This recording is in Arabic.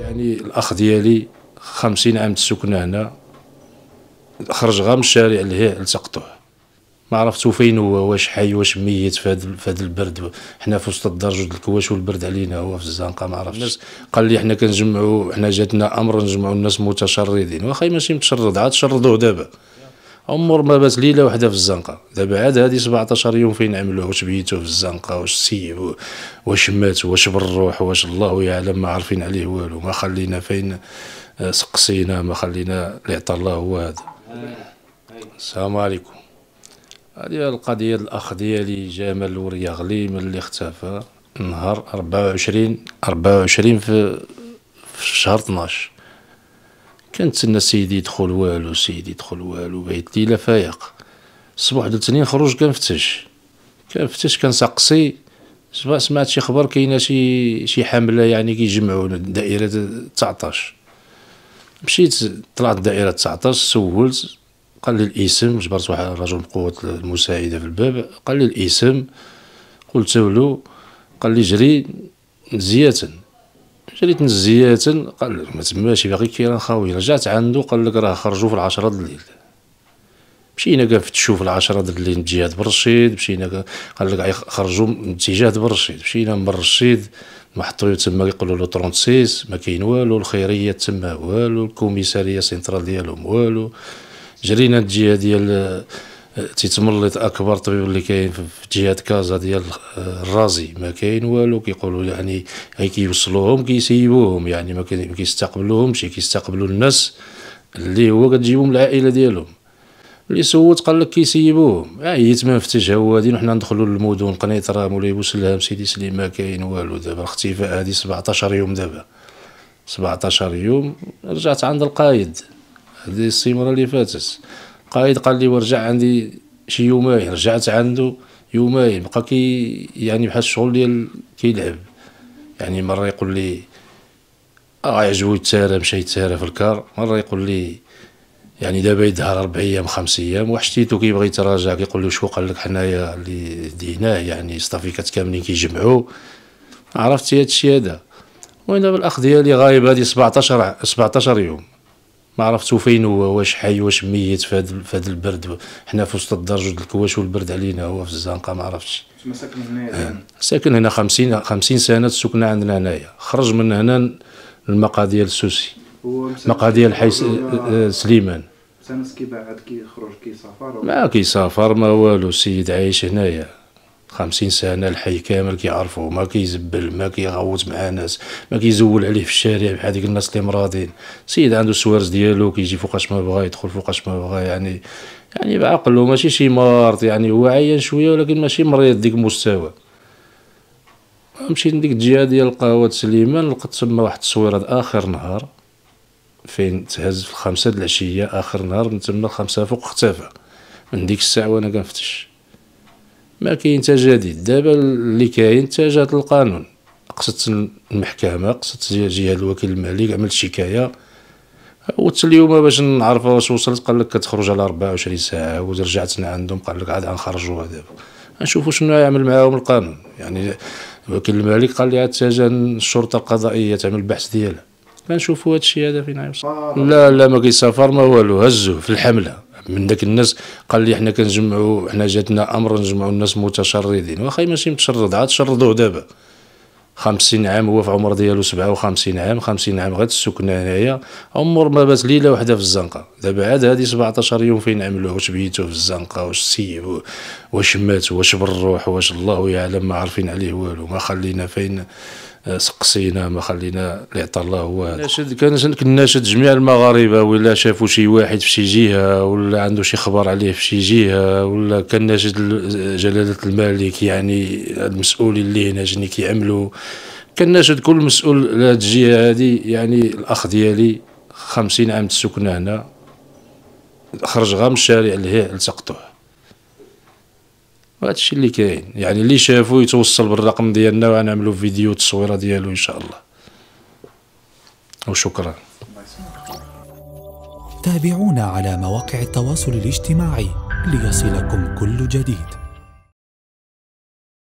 يعني الاخ ديالي خمسين عام تسكن هنا خرج غام من الشارع اللي لتقطوه ما عرفتو فين هو واش حي واش ميت في هذا البرد حنا في وسط جوج الكواش والبرد علينا هو في الزنقه ما عرفتش قال لي حنا كنجمعوا حنا جاتنا امر نجمعوا الناس متشردين واخا ماشي متشرد عاد تشردوه دابا عمر ما بات ليله وحده في الزنقه دابا عاد هذه 17 يوم فين عملوه واش بيتوه في الزنقه واش سيب واش مات واش بالروح واش الله يعلم ما عارفين عليه والو ما خلينا فين آه، سقسينا ما خلينا اللي عطى الله هو هذا السلام عليكم هذه القضيه الاخ ديالي جمال غلي من اللي اختفى نهار 24 24 في, في شهر 12 كنتسنى سيدي يدخل والو سيدي يدخل والو بيت ليلة فايق الصبح دو تنين نخرج كنفتش كنفتش كنسقسي سمعت شي خبر كاينه شي شي حمله يعني كيجمعو دائره تسعطاش مشيت طلعت دائره تسعطاش سولت قال لي الاسم جبرت واحد الرجل بقوه المساعده في الباب قال لي الاسم قلت له قال لي جري مزياتن شريت نزيات قال لك ما تماش باقي كيران خاوي رجعت عنده قال لك راه خرجوا في العشرة د الليل مشينا كاف تشوف العشرة د الليل من جهة برشيد مشينا قال لك خرجوا من اتجاه برشيد مشينا من برشيد محطو تما يقولوا له 36 ما كاين والو الخيريه تما والو الكوميساريه سنترال ديالهم والو جرينا الجهه ديال تيتملط اكبر طبيب اللي كاين في جهه كازا ديال آه، الرازي ما كاين والو كيقولوا يعني كيوصلوهم كيسيبوهم يعني ما كيستقبلوهمش كيستقبلوا الناس اللي هو كتجيبهم العائله ديالهم اللي سوت قال لك كيسيبوهم ما يتمنفتش هو هادي وحنا ندخلوا للمدن قنيطره مولاي بوسلام سيدي سليم ما كاين والو دابا الاختفاء هادي 17 يوم دابا 17 يوم رجعت عند القايد هذه السيمره اللي فاتت قايد قال لي ورجع عندي شي يومين رجعت عنده يومين بقى كي يعني بحال الشغل ديال كيلعب يعني مره يقول لي آه، يعجبو يتسارى مشى يتسارى في الكار مره يقول لي يعني دابا يظهر اربع ايام خمس ايام وحشتيتو كيبغي يتراجع كيقول لي شكون قال لك حنايا اللي ديناه يعني صافيكات كاملين كيجمعوا عرفتي هادشي هذا وانا بالاخ الاخ ديالي غايب هادي 17 17 يوم ما عرفتو فين هو واش حي واش ميت في هذا في هذا البرد حنا في وسط الدار جوج الكواش والبرد علينا هو في الزنقه ما عرفتش ساكن هنا آه. ساكن هنا 50 50 سنه السكنه عندنا هنايا خرج من هنا المقا ديال السوسي المقا ديال حي سليمان سنس كيبعد كيخرج كيسافر ما كيسافر ما والو السيد عايش هنايا خمسين سنة الحي كامل كيعرفو ما كيزبل ما كيغوت مع ناس ما كيزول عليه في الشارع بحال ديك الناس اللي مراضين سيد عنده السوارز ديالو كيجي فوقاش ما بغا يدخل فوقاش ما بغا يعني يعني بعقلو ماشي شي مرض يعني هو عيان شويه ولكن ماشي مريض ديك المستوى مشيت لديك الجهه ديال قهوه سليمان لقيت تما واحد التصويره اخر نهار فين تهز في الخمسة د العشيه اخر نهار من تما الخمسة فوق اختفى من ديك الساعه وانا كنفتش ما كاين حتى جديد دابا اللي كاين حتى جات القانون قصدت المحكمه قصدت جهه الوكيل المالي عملت شكايه وقت اليوم باش نعرف واش وصلت قال لك كتخرج على 24 ساعه ورجعتنا عندهم قال لك عاد غنخرجوها دابا نشوفوا شنو يعمل معاهم القانون يعني الوكيل المالي قال لي عاد جا الشرطه القضائيه تعمل البحث ديالها غنشوفوا هادشي هذا فين غيوصل آه. لا لا ما كيسافر ما والو هزوه في الحمله من داك الناس قال لي حنا كنجمعوا حنا جاتنا امر نجمعوا الناس متشردين واخا ماشي متشرد عاد شردوه دابا 50 عام هو في عمر ديالو 57 عام 50 عام غير السكنه هنايا عمر ما بات ليله وحده في الزنقه دابا عاد هذه 17 يوم فين عملوه واش بيتو في الزنقه واش سيبو واش مات واش بالروح واش الله يعلم ما عارفين عليه والو ما خلينا فين سقسينا ما خلينا اللي عطى الله هو ناشد كان الناشد جميع المغاربه ولا شافوا شي واحد في شي جهه ولا عنده شي خبر عليه في شي جهه ولا كان ناشد جلاله الملك يعني المسؤولين اللي هنا جني كيعملوا كان ناشد كل مسؤول لهاد الجهه هذه يعني الاخ ديالي خمسين عام تسكن هنا خرج غا من الشارع اللي هي التقطوه وهذا الشيء اللي كاين يعني اللي شافو يتوصل بالرقم ديالنا وغنعملو فيديو تصويرة ديالو ان شاء الله وشكرا تابعونا على مواقع التواصل الاجتماعي ليصلكم كل جديد